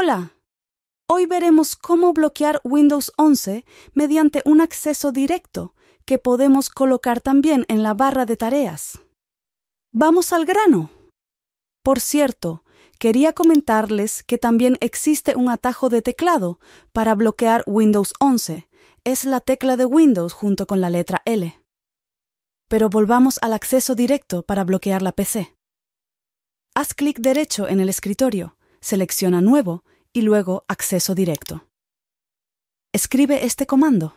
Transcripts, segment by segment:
Hola. Hoy veremos cómo bloquear Windows 11 mediante un acceso directo que podemos colocar también en la barra de tareas. Vamos al grano. Por cierto, quería comentarles que también existe un atajo de teclado para bloquear Windows 11. Es la tecla de Windows junto con la letra L. Pero volvamos al acceso directo para bloquear la PC. Haz clic derecho en el escritorio selecciona Nuevo y luego Acceso directo. Escribe este comando.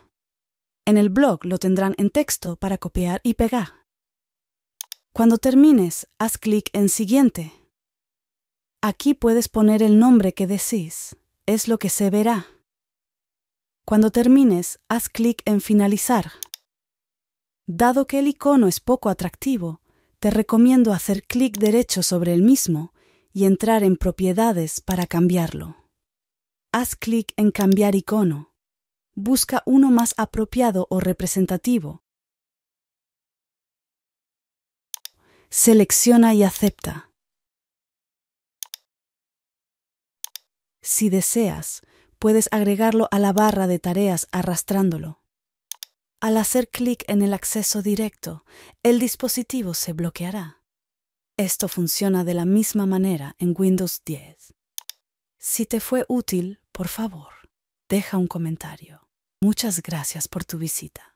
En el blog lo tendrán en texto para copiar y pegar. Cuando termines, haz clic en Siguiente. Aquí puedes poner el nombre que decís. Es lo que se verá. Cuando termines, haz clic en Finalizar. Dado que el icono es poco atractivo, te recomiendo hacer clic derecho sobre el mismo y entrar en propiedades para cambiarlo. Haz clic en cambiar icono. Busca uno más apropiado o representativo. Selecciona y acepta. Si deseas, puedes agregarlo a la barra de tareas arrastrándolo. Al hacer clic en el acceso directo, el dispositivo se bloqueará. Esto funciona de la misma manera en Windows 10. Si te fue útil, por favor, deja un comentario. Muchas gracias por tu visita.